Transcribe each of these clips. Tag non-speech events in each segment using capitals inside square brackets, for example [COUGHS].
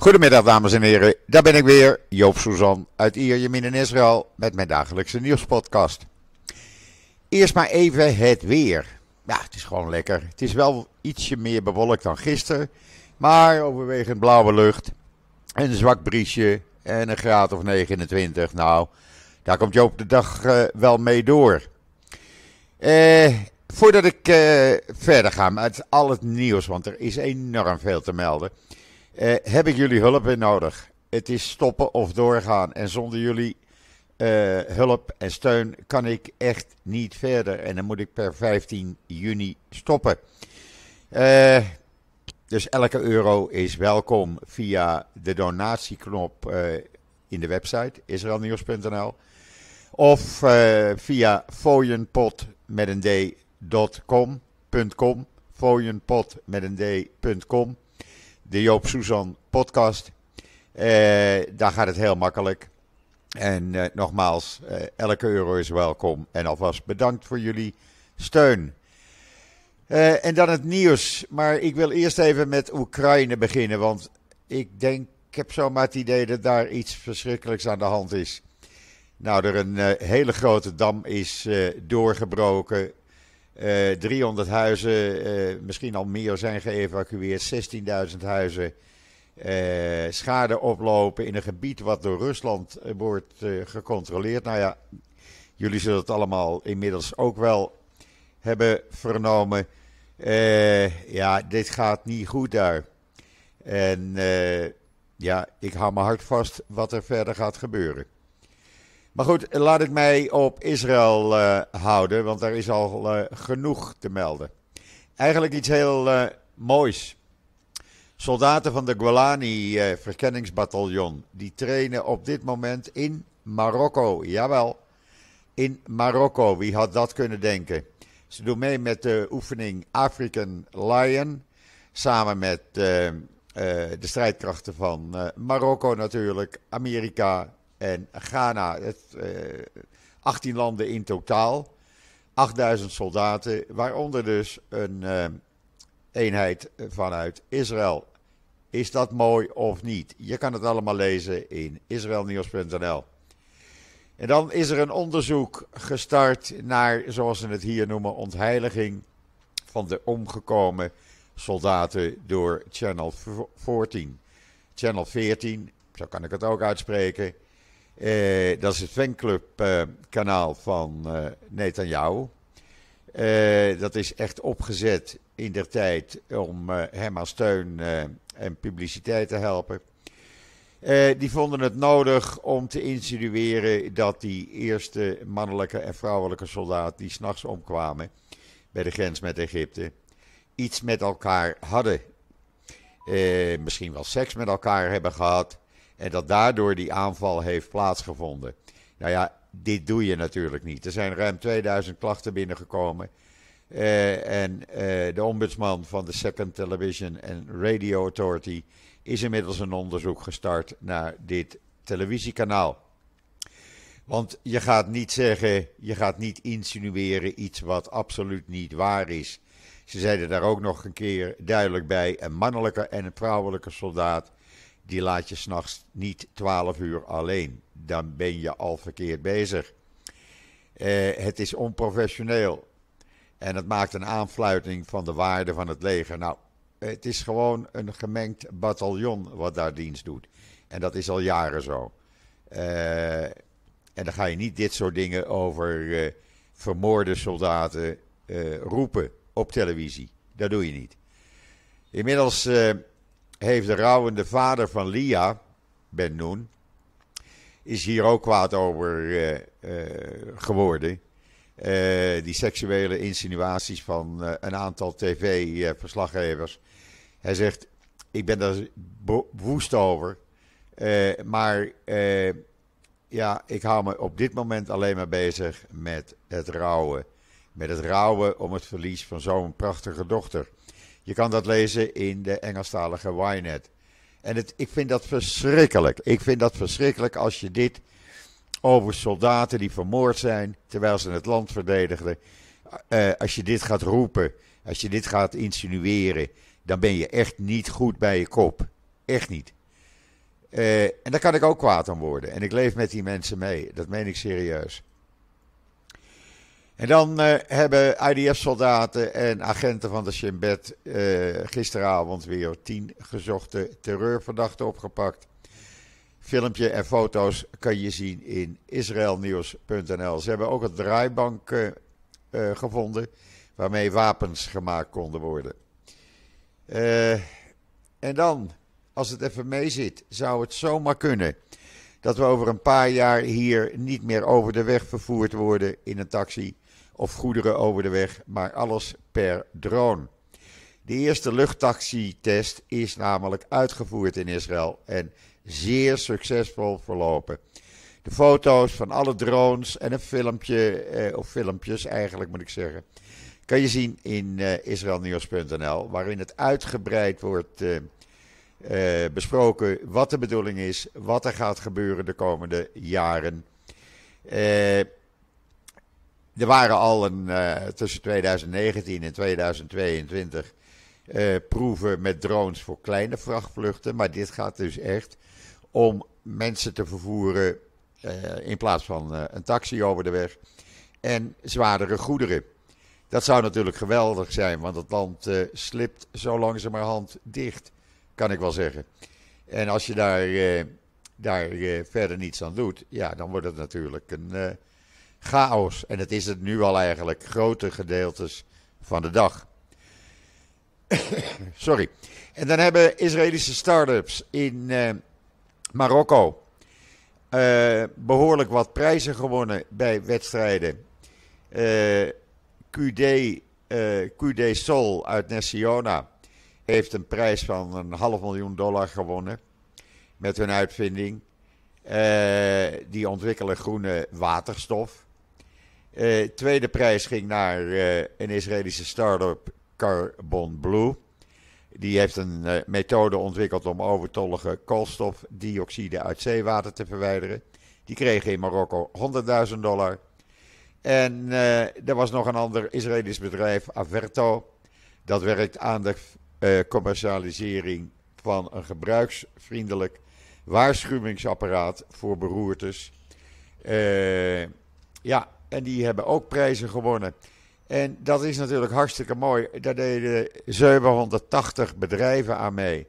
Goedemiddag dames en heren, daar ben ik weer, Joop Suzan uit Ierjemin in Israël met mijn dagelijkse nieuwspodcast. Eerst maar even het weer. Ja, het is gewoon lekker. Het is wel ietsje meer bewolkt dan gisteren, maar overwegend blauwe lucht, een zwak briesje en een graad of 29. Nou, daar komt Joop de dag eh, wel mee door. Eh, voordat ik eh, verder ga met al het nieuws, want er is enorm veel te melden... Eh, heb ik jullie hulp in nodig? Het is stoppen of doorgaan. En zonder jullie eh, hulp en steun kan ik echt niet verder. En dan moet ik per 15 juni stoppen. Eh, dus elke euro is welkom via de donatieknop in de website israelnieuws.nl of via fooienpot met een met een d.com de Joop Suzan podcast. Eh, daar gaat het heel makkelijk. En eh, nogmaals, eh, elke euro is welkom. En alvast bedankt voor jullie steun. en dan het nieuws. Maar ik wil eerst even met Oekraïne beginnen. Want ik denk, ik heb zomaar het idee dat daar iets verschrikkelijks aan de hand is. Nou, er een hele grote dam is doorgebroken 300 eh, huizen, eh, misschien al meer, zijn geëvacueerd. 16.000 huizen eh, schade oplopen in een gebied wat door Rusland wordt gecontroleerd. Nou ja, jullie zullen het allemaal inmiddels ook wel hebben vernomen. ja, dit gaat niet goed daar. En ja, ik hou mijn hart vast wat er verder gaat gebeuren. Maar goed, laat ik mij op Israël eh, houden, want daar is al eh, genoeg te melden. Eigenlijk iets heel eh, moois. Soldaten van de Golani verkenningsbataljon, die trainen op dit moment in Marokko. Jawel, in Marokko. Wie had dat kunnen denken? Ze doen mee met de oefening African Lion, samen met de strijdkrachten van Marokko natuurlijk, Amerika, en Ghana. Het, 18 eh, landen in totaal. 8000 soldaten, waaronder dus een eh, eenheid vanuit Israël. Is dat mooi of niet? Je kan het allemaal lezen in israelnieuws.nl. En dan is er een onderzoek gestart naar, zoals ze het hier noemen, ontheiliging van de omgekomen soldaten door Channel 14. Channel 14, zo kan ik het ook uitspreken eh, dat is het fanclubkanaal eh, uh, van uh, Netanyahu. dat is echt opgezet in der tijd om hem aan steun en publiciteit te helpen. die vonden het nodig om te insinueren dat die eerste mannelijke en vrouwelijke soldaat die s'nachts omkwamen bij de grens met Egypte, iets met elkaar hadden. misschien wel seks met elkaar hebben gehad. En dat daardoor die aanval heeft plaatsgevonden. Nou ja, dit doe je natuurlijk niet. Er zijn ruim 2000 klachten binnengekomen. Eh, en eh, de ombudsman van de Second Television and Radio Authority is inmiddels een onderzoek gestart naar dit televisiekanaal. Want je gaat niet zeggen, je gaat niet insinueren iets wat absoluut niet waar is. Ze zeiden daar ook nog een keer duidelijk bij: een mannelijke en een vrouwelijke soldaat die laat je s'nachts niet 12 uur alleen. Dan ben je al verkeerd bezig. Eh, het is onprofessioneel. En het maakt een aanfluiting van de waarde van het leger. Nou, het is gewoon een gemengd bataljon wat daar dienst doet. En dat is al jaren zo. Eh, en dan ga je niet dit soort dingen over uh, vermoorde soldaten roepen op televisie. Dat doe je niet. Inmiddels heeft de rouwende vader van Lia, Ben Noen, is hier ook kwaad over eh, eh, geworden. Eh, die seksuele insinuaties van een aantal tv-verslaggevers. Hij zegt: Ik ben daar woest over. maar ja, ik hou me op dit moment alleen maar bezig met het rouwen. Met het rouwen om het verlies van zo'n prachtige dochter. Je kan dat lezen in de Engelstalige Ynet. En het, ik vind dat verschrikkelijk. Ik vind dat verschrikkelijk als je dit over soldaten die vermoord zijn terwijl ze het land verdedigden. Eh, als je dit gaat roepen, als je dit gaat insinueren, dan ben je echt niet goed bij je kop. Echt niet. Eh, en daar kan ik ook kwaad aan worden. En ik leef met die mensen mee. Dat meen ik serieus. En dan eh, hebben IDF-soldaten en agenten van de Shin Bet eh, gisteravond weer tien gezochte terreurverdachten opgepakt. Filmpje en foto's kan je zien in israelnieuws.nl. Ze hebben ook een draaibank eh, gevonden waarmee wapens gemaakt konden worden. en dan, als het even meezit, zou het zomaar kunnen dat we over een paar jaar hier niet meer over de weg vervoerd worden in een taxi of goederen over de weg, maar alles per drone. De eerste luchttaxi-test is namelijk uitgevoerd in Israël en zeer succesvol verlopen. De foto's van alle drones en een filmpje, eh, of filmpjes eigenlijk moet ik zeggen, kan je zien in eh, israelnieuws.nl, waarin het uitgebreid wordt eh, eh, besproken wat de bedoeling is, wat er gaat gebeuren de komende jaren. Eh, er waren al een, eh, tussen 2019 en 2022 proeven met drones voor kleine vrachtvluchten, maar dit gaat dus echt om mensen te vervoeren in plaats van een taxi over de weg en zwaardere goederen. Dat zou natuurlijk geweldig zijn, want het land slipt zo langzamerhand dicht kan ik wel zeggen. En als je daar, eh, daar eh, verder niets aan doet, ja, dan wordt het natuurlijk een eh, chaos. En het is het nu al eigenlijk, grote gedeeltes van de dag. [COUGHS] Sorry. En dan hebben Israëlische start-ups in eh, Marokko eh, behoorlijk wat prijzen gewonnen bij wedstrijden. QD, QD Sol uit Nessiona heeft een prijs van een half miljoen dollar gewonnen met hun uitvinding. Eh, die ontwikkelen groene waterstof. Uh, tweede prijs ging naar eh, een Israëlische start-up Carbon Blue. Die heeft een methode ontwikkeld om overtollige koolstofdioxide uit zeewater te verwijderen. Die kregen in Marokko 100.000 dollar. En er was nog een ander Israëlisch bedrijf, Averto. Dat werkt aan de eh, commercialisering van een gebruiksvriendelijk waarschuwingsapparaat voor beroertes. Eh, ja, en die hebben ook prijzen gewonnen. En dat is natuurlijk hartstikke mooi. Daar deden 780 bedrijven aan mee.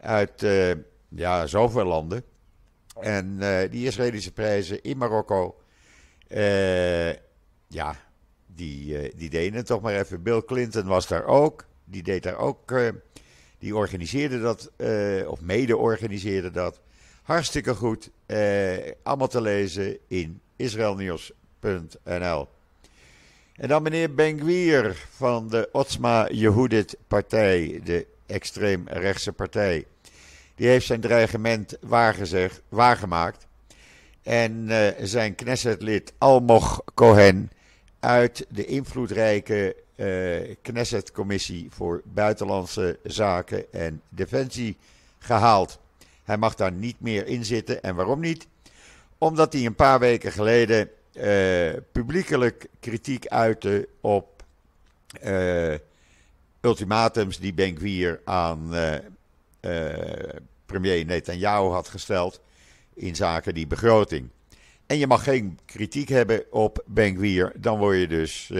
Uit eh, ja, zoveel landen. En die Israëlische prijzen in Marokko. ja, die, die deden het toch maar even. Bill Clinton was daar ook die deed daar ook. Eh, die organiseerde dat, eh, of mede organiseerde dat. Hartstikke goed. Eh, allemaal te lezen in israelnieuws.nl. En dan meneer Benguier van de Otsma Yehudit partij, de extreemrechtse partij. Die heeft zijn dreigement waargezegd, waargemaakt. En uh, zijn Knessetlid Almoch Cohen uit de invloedrijke eh, Knesset-commissie voor Buitenlandse Zaken en Defensie gehaald. Hij mag daar niet meer in zitten. En waarom niet? Omdat hij een paar weken geleden eh, publiekelijk kritiek uitte op uh, ultimatums die Benkwier aan premier Netanyahu had gesteld in zaken die begroting. En je mag geen kritiek hebben op Benkwier, dan word je dus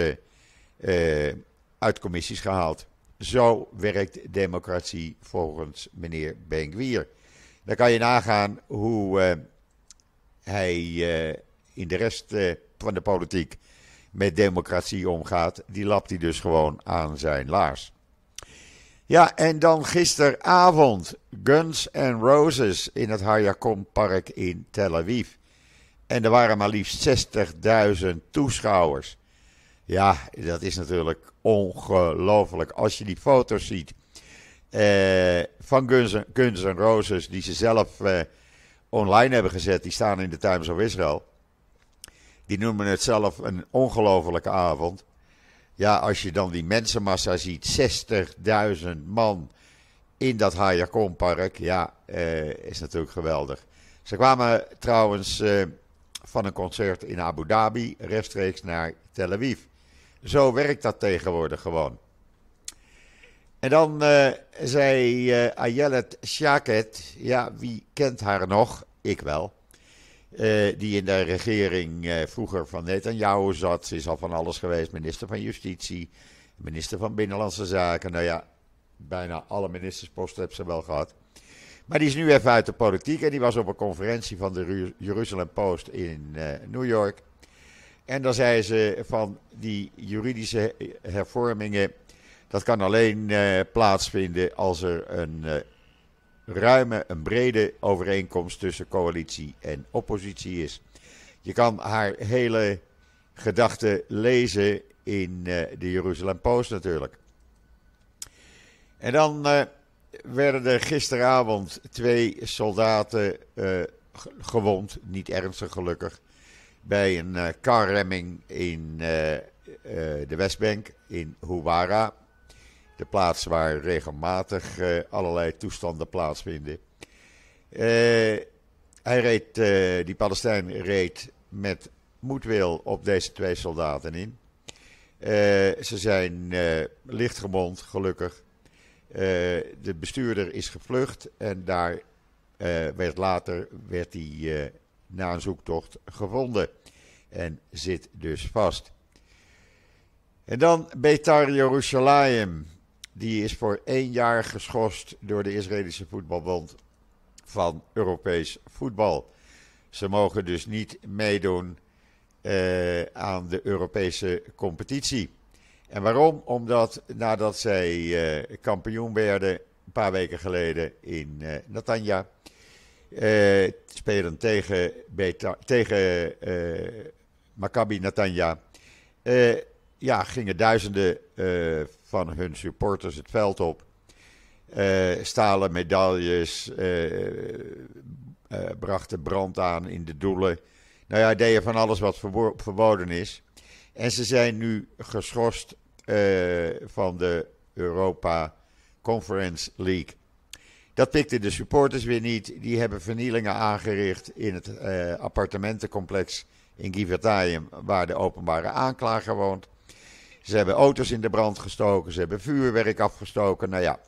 eh, uit commissies gehaald. Zo werkt democratie volgens meneer Benguier. Dan kan je nagaan hoe eh, hij eh, in de rest van de politiek met democratie omgaat. Die lapt hij dus gewoon aan zijn laars. Ja, en dan gisteravond Guns and Roses in het Hayakon Park in Tel Aviv. En er waren maar liefst 60.000 toeschouwers. Ja, dat is natuurlijk ongelooflijk. Als je die foto's ziet eh, van Guns, Guns N' Roses, die ze zelf eh, online hebben gezet, die staan in de Times of Israel. Die noemen het zelf een ongelofelijke avond. Ja, als je dan die mensenmassa ziet, 60.000 man in dat Hayakom-park, ja, eh, is natuurlijk geweldig. Ze kwamen trouwens van een concert in Abu Dhabi rechtstreeks naar Tel Aviv. Zo werkt dat tegenwoordig gewoon. En dan uh, zei eh, Ayelet Shaket, ja, wie kent haar nog? Ik wel. Eh, die in de regering vroeger van Netanyahu zat. Ze is al van alles geweest, minister van Justitie, minister van Binnenlandse Zaken. Nou ja, bijna alle ministersposten heeft ze wel gehad. Maar die is nu even uit de politiek en die was op een conferentie van de Jerusalem Post in New York. En dan zei ze van die juridische hervormingen, dat kan alleen eh, plaatsvinden als er een eh, ruime, een brede overeenkomst tussen coalitie en oppositie is. Je kan haar hele gedachten lezen in eh, de Jeruzalem Post natuurlijk. En dan werden er gisteravond twee soldaten gewond, niet ernstig gelukkig bij een uh, eh, karremming in eh, eh, de Westbank, in Huwara. De plaats waar regelmatig allerlei toestanden plaatsvinden. hij reed, die Palestijn reed met moedwil op deze twee soldaten in. ze zijn licht gewond, gelukkig. de bestuurder is gevlucht en daar werd later werd hij na een zoektocht gevonden en zit dus vast. En dan Betar Jerusalem. Die is voor één jaar geschorst door de Israëlische voetbalbond van Europees voetbal. Ze mogen dus niet meedoen eh, aan de Europese competitie. En waarom? Omdat nadat zij eh, kampioen werden een paar weken geleden in uh, Natanja eh, spelen tegen, Beta, tegen eh, Maccabi Natanja. Eh, ja, gingen duizenden eh, van hun supporters het veld op. stalen medailles, brachten brand aan in de doelen. Nou ja, deden van alles wat verboden is. En ze zijn nu geschorst van de Europa Conference League. Dat pikten de supporters weer niet. Die hebben vernielingen aangericht in het eh, appartementencomplex in Givertaim, waar de openbare aanklager woont. Ze hebben auto's in de brand gestoken, ze hebben vuurwerk afgestoken. Nou ja.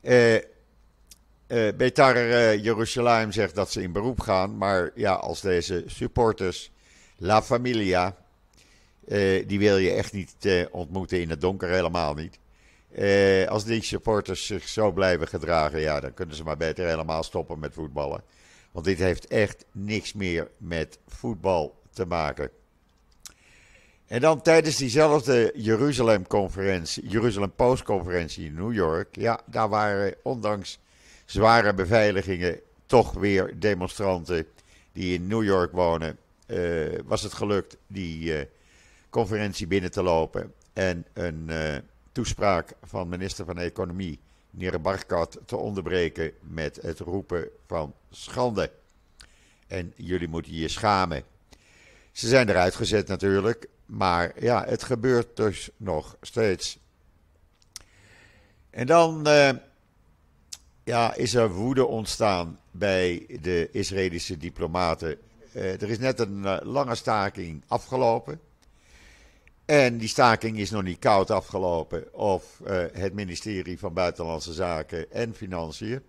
Eh, eh, Betar Jeruzalem zegt dat ze in beroep gaan. Maar ja, als deze supporters, La Familia, die wil je echt niet ontmoeten in het donker, helemaal niet. Eh, als die supporters zich zo blijven gedragen, ja, dan kunnen ze maar beter helemaal stoppen met voetballen. Want dit heeft echt niks meer met voetbal te maken. En dan tijdens diezelfde Jeruzalem-conferentie, Jeruzalem Post-conferentie in New York, ja, daar waren ondanks zware beveiligingen toch weer demonstranten die in New York wonen. Eh, was het gelukt die eh, conferentie binnen te lopen en een eh, toespraak van minister van Economie Barkat te onderbreken met het roepen van schande. En jullie moeten je schamen. Ze zijn eruit gezet natuurlijk, maar ja, het gebeurt dus nog steeds. En dan eh, ja, is er woede ontstaan bij de Israëlische diplomaten. Eh, er is net een eh, lange staking afgelopen. En die staking is nog niet koud afgelopen. Of eh, het ministerie van Buitenlandse Zaken en Financiën.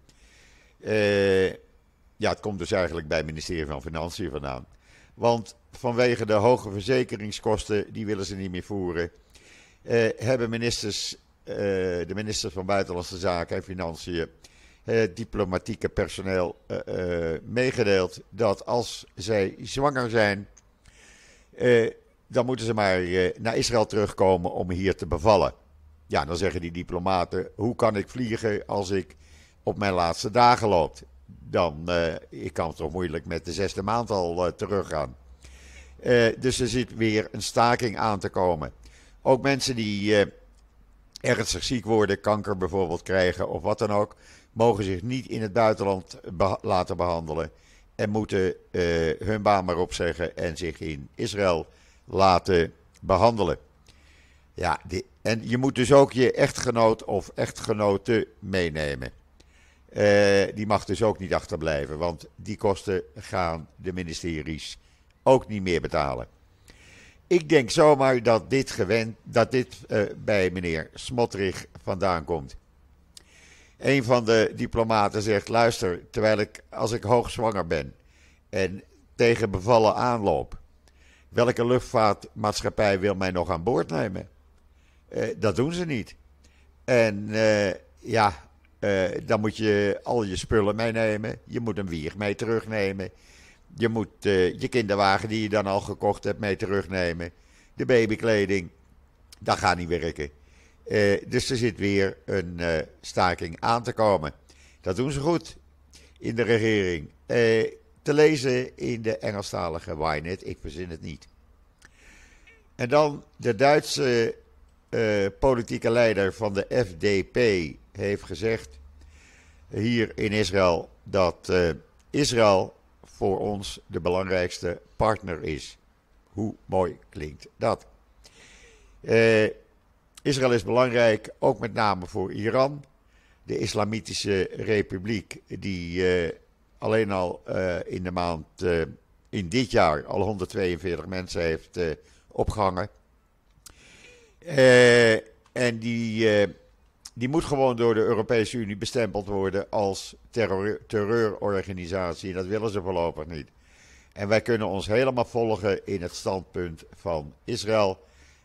Eh, ja, het komt dus eigenlijk bij het ministerie van Financiën vandaan. Want vanwege de hoge verzekeringskosten, die willen ze niet meer voeren. Eh, hebben ministers, de ministers van Buitenlandse Zaken en Financiën het diplomatieke personeel meegedeeld dat als zij zwanger zijn, dan moeten ze maar eh, naar Israël terugkomen om hier te bevallen. Ja, dan zeggen die diplomaten: hoe kan ik vliegen als ik op mijn laatste dagen loop? Dan uh, ik kan toch moeilijk met de zesde maand al eh, teruggaan. dus er zit weer een staking aan te komen. Ook mensen die ernstig ziek worden, kanker bijvoorbeeld krijgen of wat dan ook, mogen zich niet in het buitenland laten behandelen en moeten hun baan maar opzeggen en zich in Israël laten behandelen. Ja, die, en je moet dus ook je echtgenoot of echtgenote meenemen. Eh, die mag dus ook niet achterblijven, want die kosten gaan de ministeries ook niet meer betalen. Ik denk zomaar dat dit, gewend, dat dit eh, bij meneer Smotrig vandaan komt. Een van de diplomaten zegt: luister, terwijl ik als ik hoogzwanger ben en tegen bevallen aanloop, Welke luchtvaartmaatschappij wil mij nog aan boord nemen? Eh, dat doen ze niet. En eh, ja, eh, dan moet je al je spullen meenemen. Je moet een wieg mee terugnemen. Je moet je kinderwagen die je dan al gekocht hebt mee terugnemen. De babykleding. Dat gaat niet werken. dus er zit weer een staking aan te komen. Dat doen ze goed in de regering. Te lezen in de Engelstalige net, ik verzin het niet. En dan de Duitse eh, politieke leider van de FDP heeft gezegd hier in Israël dat eh, Israël voor ons de belangrijkste partner is. Hoe mooi klinkt dat? Eh, Israël is belangrijk, ook met name voor Iran. De Islamitische Republiek, die alleen al eh, in de maand, eh, in dit jaar, al 142 mensen heeft eh, opgehangen. en die, die moet gewoon door de Europese Unie bestempeld worden als terror, terreurorganisatie. Dat willen ze voorlopig niet. En wij kunnen ons helemaal volgen in het standpunt van Israël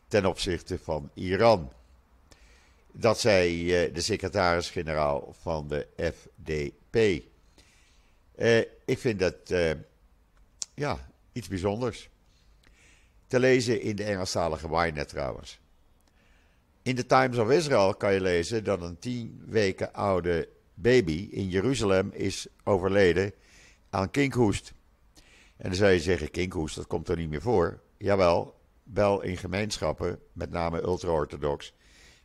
ten opzichte van Iran. Dat zei de secretaris-generaal van de FDP. Eh, ik vind dat eh, ja, iets bijzonders. Te lezen in de Engelstalige Wynet trouwens. In de Times of Israel kan je lezen dat een tien weken oude baby in Jeruzalem is overleden aan kinkhoest. En dan zou je zeggen, kinkhoest, dat komt er niet meer voor. Jawel, wel in gemeenschappen, met name ultra-orthodox,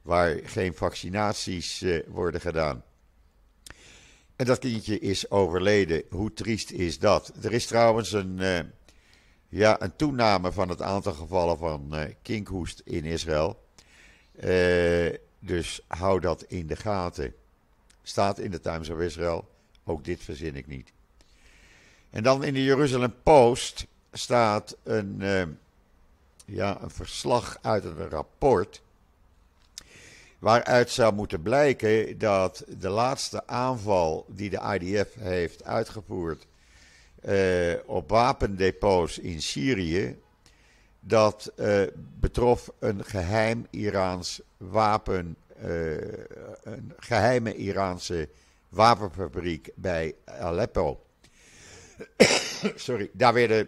waar geen vaccinaties eh, worden gedaan. En dat kindje is overleden. Hoe triest is dat? Er is trouwens een, eh, ja, een toename van het aantal gevallen van eh, kinkhoest in Israël. Eh, dus hou dat in de gaten. Staat in de Times of Israel. Ook dit verzin ik niet. En dan in de Jeruzalem Post staat een, ja, een verslag uit een rapport Waaruit zou moeten blijken dat de laatste aanval die de IDF heeft uitgevoerd eh, op wapendepots in Syrië, dat eh, betrof een geheim Iraans wapen, eh, een geheime Iraanse wapenfabriek bij Aleppo. [COUGHS] Sorry, daar werden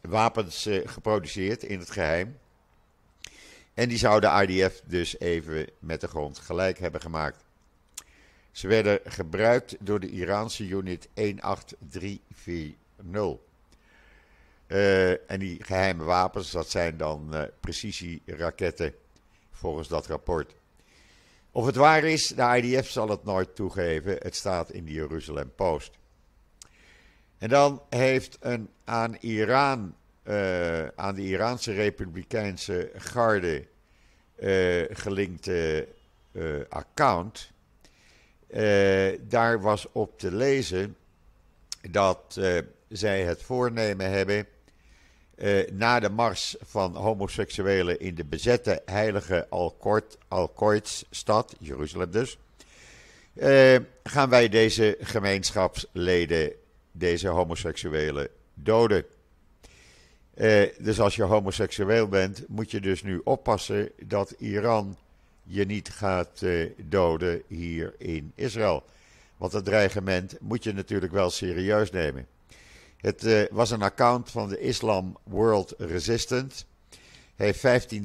wapens geproduceerd in het geheim. En die zou de IDF dus even met de grond gelijk hebben gemaakt. Ze werden gebruikt door de Iraanse unit 18340. Uh, eh, en die geheime wapens, dat zijn dan uh, precisieraketten, volgens dat rapport. Of het waar is, de IDF zal het nooit toegeven. Het staat in de Jeruzalem Post. En dan heeft een aan Iran eh, aan de Iraanse Republikeinse Garde eh, gelinkte eh, account. daar was op te lezen dat zij het voornemen hebben. na de mars van homoseksuelen in de bezette heilige al stad Jeruzalem dus, gaan wij deze gemeenschapsleden, deze homoseksuelen, doden. Eh, dus als je homoseksueel bent, moet je dus nu oppassen dat Iran je niet gaat eh, doden hier in Israël. Want dat dreigement moet je natuurlijk wel serieus nemen. Het eh, was een account van de Islam World Resistant. Heeft 15.735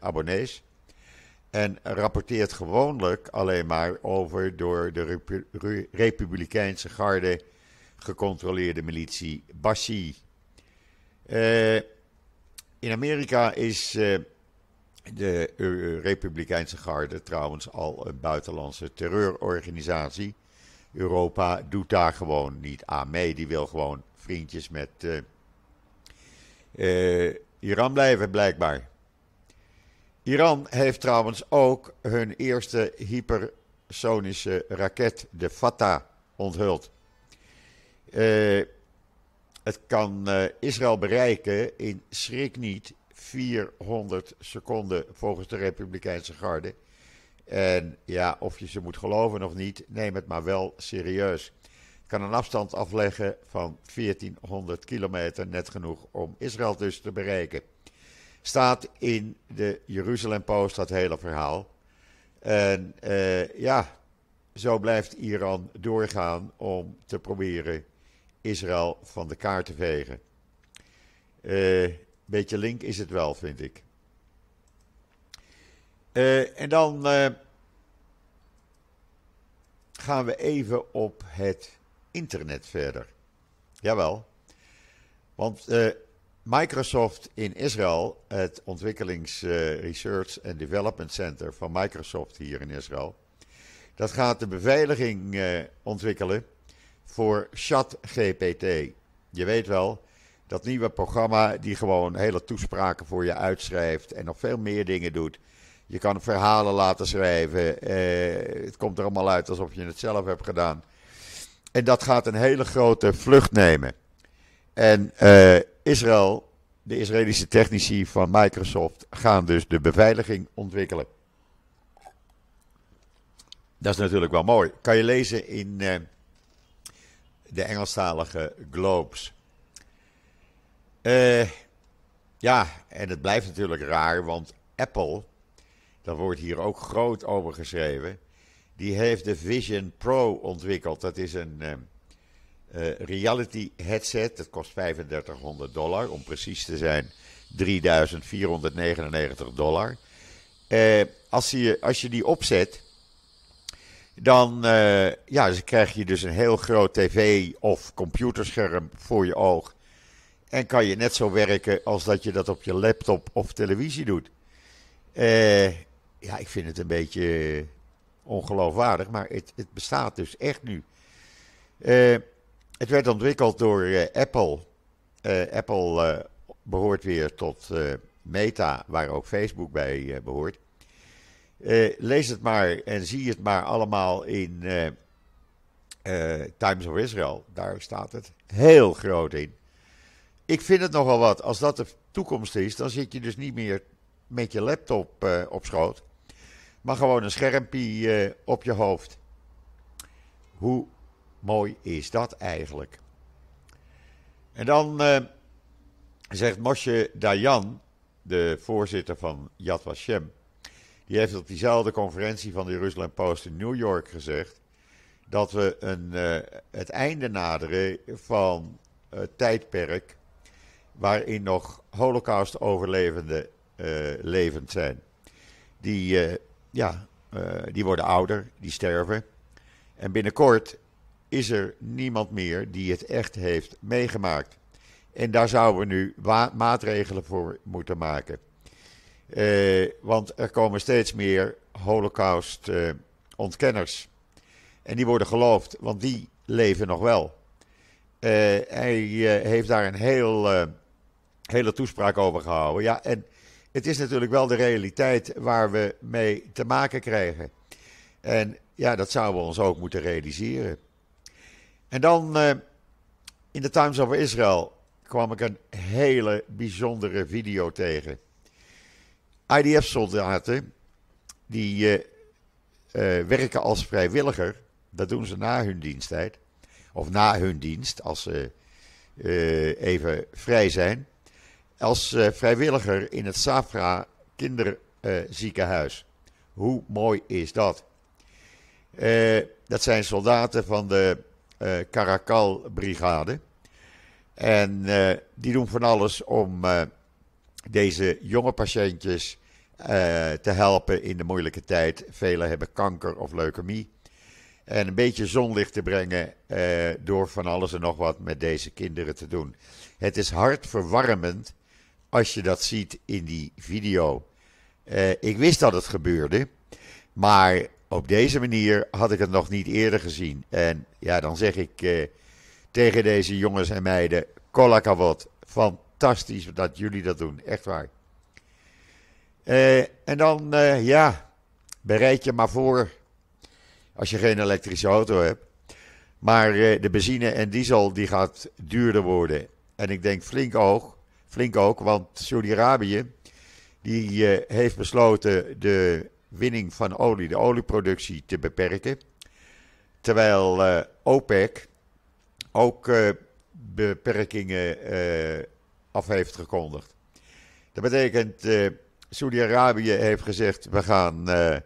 abonnees. En rapporteert gewoonlijk alleen maar over door de Republikeinse garde gecontroleerde militie Bashi. Eh, in Amerika is eh, de e- Republikeinse Garde trouwens al een buitenlandse terreurorganisatie. Europa doet daar gewoon niet aan mee. Die wil gewoon vriendjes met eh, Iran blijven, blijkbaar. Iran heeft trouwens ook hun eerste hypersonische raket, de Fata, onthuld. Eh, het kan eh, Israël bereiken in schrik niet 400 seconden volgens de Republikeinse garde. En ja, of je ze moet geloven of niet, neem het maar wel serieus. Het Kan een afstand afleggen van 1400 kilometer, net genoeg om Israël dus te bereiken. Staat in de Jeruzalem Post dat hele verhaal. En eh, ja, zo blijft Iran doorgaan om te proberen Israël van de kaart te vegen. Uh, beetje link is het wel, vind ik. Eh, en dan eh, gaan we even op het internet verder. Jawel. Want Microsoft in Israël, het ontwikkelings research and development center van Microsoft hier in Israël, dat gaat de beveiliging ontwikkelen voor ChatGPT. Je weet wel, dat nieuwe programma die gewoon hele toespraken voor je uitschrijft en nog veel meer dingen doet. Je kan verhalen laten schrijven. Eh, het komt er allemaal uit alsof je het zelf hebt gedaan. En dat gaat een hele grote vlucht nemen. En eh, Israël, de Israëlische technici van Microsoft, gaan dus de beveiliging ontwikkelen. Dat is natuurlijk wel mooi. Kan je lezen in. Eh, de Engelstalige Globes. Eh, ja, en het blijft natuurlijk raar, want Apple, daar wordt hier ook groot over geschreven, die heeft de Vision Pro ontwikkeld. Dat is een eh, eh, reality headset, dat kost 3500 dollar, om precies te zijn 3499 dollar. als, je, als je die opzet, dan, eh, ja, dus krijg je dus een heel groot tv- of computerscherm voor je oog. En kan je net zo werken als dat je dat op je laptop of televisie doet. Eh, ja, ik vind het een beetje ongeloofwaardig, maar het, het bestaat dus echt nu. Eh, het werd ontwikkeld door Apple. Apple behoort weer tot Meta, waar ook Facebook bij behoort. Eh, lees het maar en zie het maar allemaal in eh, eh, Times of Israel. Daar staat het heel groot in. Ik vind het nogal wat. Als dat de toekomst is, dan zit je dus niet meer met je laptop op schoot. Maar gewoon een schermpje op je hoofd. Hoe mooi is dat eigenlijk? En dan zegt Moshe Dayan, de voorzitter van Yad Vashem die heeft op diezelfde conferentie van de Jerusalem Post in New York gezegd dat we een, eh, het einde naderen van het eh, tijdperk waarin nog Holocaust-overlevenden eh, levend zijn. Die, ja, die worden ouder, die sterven. En binnenkort is er niemand meer die het echt heeft meegemaakt. En daar zouden we nu maatregelen voor moeten maken. Eh, want er komen steeds meer Holocaust-ontkenners. Eh, en die worden geloofd, want die leven nog wel. Eh, hij heeft daar een hele toespraak over gehouden. Ja, en het is natuurlijk wel de realiteit waar we mee te maken krijgen. En ja, dat zouden we ons ook moeten realiseren. En dan in de Times of Israel kwam ik een hele bijzondere video tegen. IDF-soldaten die eh, eh, werken als vrijwilliger. Dat doen ze na hun diensttijd. Of na hun dienst, als ze eh, even vrij zijn. Als vrijwilliger in het Safra kinderziekenhuis. Hoe mooi is dat? dat zijn soldaten van de uh, Brigade. En die doen van alles om deze jonge patiëntjes eh, te helpen in de moeilijke tijd. Velen hebben kanker of leukemie. En een beetje zonlicht te brengen eh, door van alles en nog wat met deze kinderen te doen. Het is hartverwarmend als je dat ziet in die video. Eh, ik wist dat het gebeurde, maar op deze manier had ik het nog niet eerder gezien. En ja, dan zeg ik tegen deze jongens en meiden: Kolakawot, van fantastisch dat jullie dat doen, echt waar. Eh, en dan, eh, ja, bereid je maar voor als je geen elektrische auto hebt. Maar eh, de benzine en diesel die gaat duurder worden. En ik denk flink ook, flink ook want Saudi-Arabië die heeft besloten de winning van olie, de olieproductie te beperken. Terwijl OPEC ook beperkingen af heeft gekondigd. Dat betekent, uh, Saudi-Arabië heeft gezegd: we gaan 1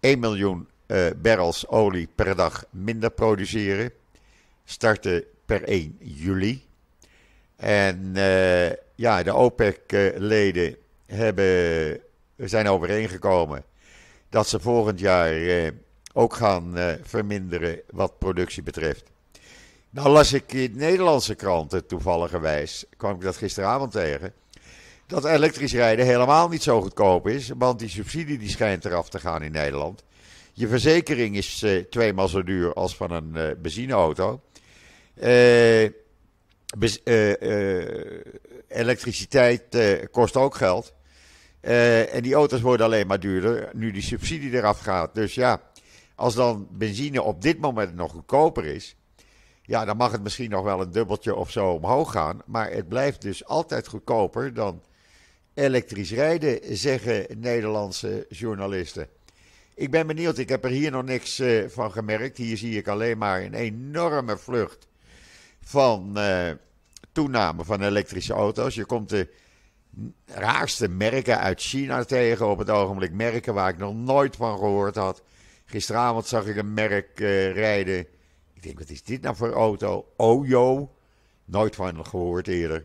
eh, miljoen eh, barrels olie per dag minder produceren. Starten per 1 juli. En ja, de OPEC-leden hebben, zijn overeengekomen dat ze volgend jaar ook gaan verminderen wat productie betreft. Nou las ik in Nederlandse kranten gewijs, kwam ik dat gisteravond tegen, dat elektrisch rijden helemaal niet zo goedkoop is, want die subsidie die schijnt eraf te gaan in Nederland. Je verzekering is uh, eh, tweemaal zo duur als van een eh, benzineauto. Eh, elektriciteit kost ook geld. en die auto's worden alleen maar duurder nu die subsidie eraf gaat. Dus ja, als dan benzine op dit moment nog goedkoper is, ja, dan mag het misschien nog wel een dubbeltje of zo omhoog gaan. Maar het blijft dus altijd goedkoper dan elektrisch rijden, zeggen Nederlandse journalisten. Ik ben benieuwd, ik heb er hier nog niks eh, van gemerkt. Hier zie ik alleen maar een enorme vlucht van eh, toename van elektrische auto's. Je komt de raarste merken uit China tegen op het ogenblik. Merken waar ik nog nooit van gehoord had. Gisteravond zag ik een merk eh, rijden ik denk, wat is dit nou voor auto? Ojo. Oh, Nooit van gehoord eerder.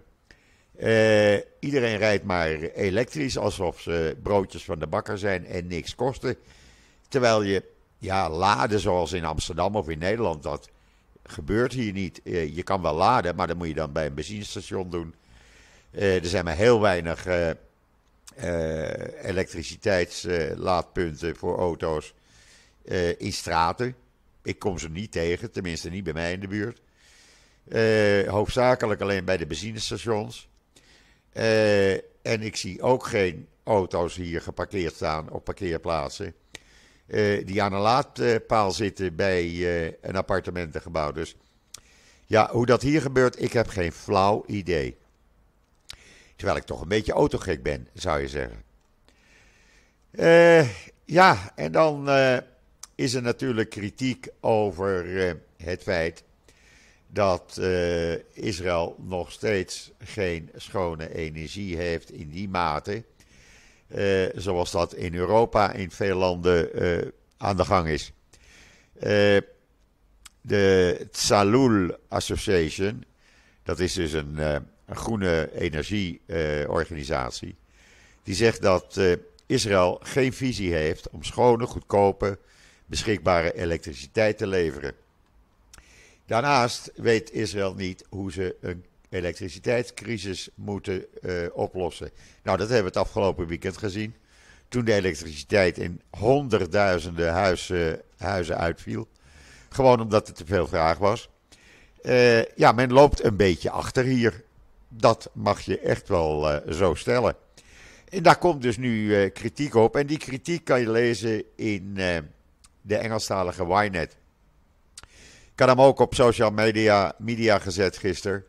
Eh, iedereen rijdt maar elektrisch, alsof ze broodjes van de bakker zijn en niks kosten. Terwijl je, ja, laden zoals in Amsterdam of in Nederland, dat gebeurt hier niet. Eh, je kan wel laden, maar dat moet je dan bij een benzinestation doen. Eh, er zijn maar heel weinig elektriciteitslaadpunten voor auto's in straten. Ik kom ze niet tegen, tenminste niet bij mij in de buurt. Eh, hoofdzakelijk alleen bij de benzinestations. Eh, en ik zie ook geen auto's hier geparkeerd staan op parkeerplaatsen. Eh, die aan een laadpaal zitten bij een appartementengebouw. Dus ja, hoe dat hier gebeurt, ik heb geen flauw idee. Terwijl ik toch een beetje autogek ben, zou je zeggen. ja, en dan is er natuurlijk kritiek over eh, het feit dat eh, Israël nog steeds geen schone energie heeft in die mate. Eh, zoals dat in Europa in veel landen aan de gang is. de Tsalul Association, dat is dus een, een groene energieorganisatie, die zegt dat Israël geen visie heeft om schone, goedkope, beschikbare elektriciteit te leveren. Daarnaast weet Israël niet hoe ze een elektriciteitscrisis moeten eh, oplossen. Nou, dat hebben we het afgelopen weekend gezien. Toen de elektriciteit in honderdduizenden huizen, huizen uitviel. Gewoon omdat er te veel vraag was. Eh, ja, men loopt een beetje achter hier. Dat mag je echt wel eh, zo stellen. En daar komt dus nu kritiek op. En die kritiek kan je lezen in de Engelstalige Ynet. Ik had hem ook op social media, media gezet gisteren.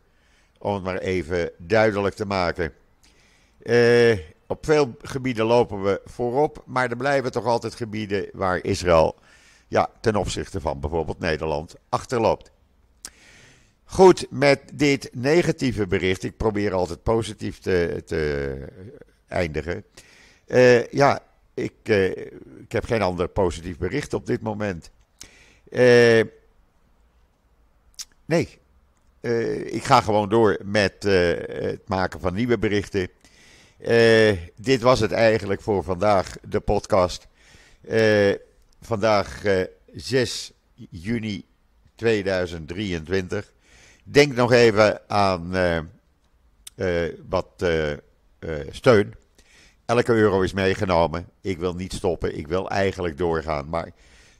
Om het maar even duidelijk te maken. Eh, op veel gebieden lopen we voorop. Maar er blijven toch altijd gebieden waar Israël ja, ten opzichte van bijvoorbeeld Nederland achterloopt. Goed, met dit negatieve bericht. Ik probeer altijd positief te, te eindigen. Eh, ja, eh, ik, heb geen ander positief bericht op dit moment. Eh, nee, eh, ik ga gewoon door met het maken van nieuwe berichten. dit was het eigenlijk voor vandaag, de podcast. vandaag 6 juni 2023. Denk nog even aan wat steun elke euro is meegenomen. Ik wil niet stoppen. Ik wil eigenlijk doorgaan. Maar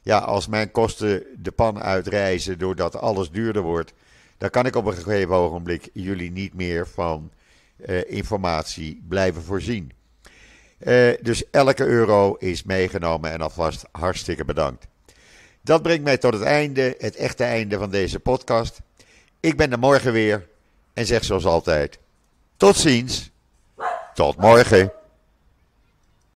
ja, als mijn kosten de pan uitreizen doordat alles duurder wordt, dan kan ik op een gegeven ogenblik jullie niet meer van eh, informatie blijven voorzien. Eh, dus elke euro is meegenomen en alvast hartstikke bedankt. Dat brengt mij tot het einde, het echte einde van deze podcast. Ik ben er morgen weer en zeg zoals altijd: tot ziens, tot morgen.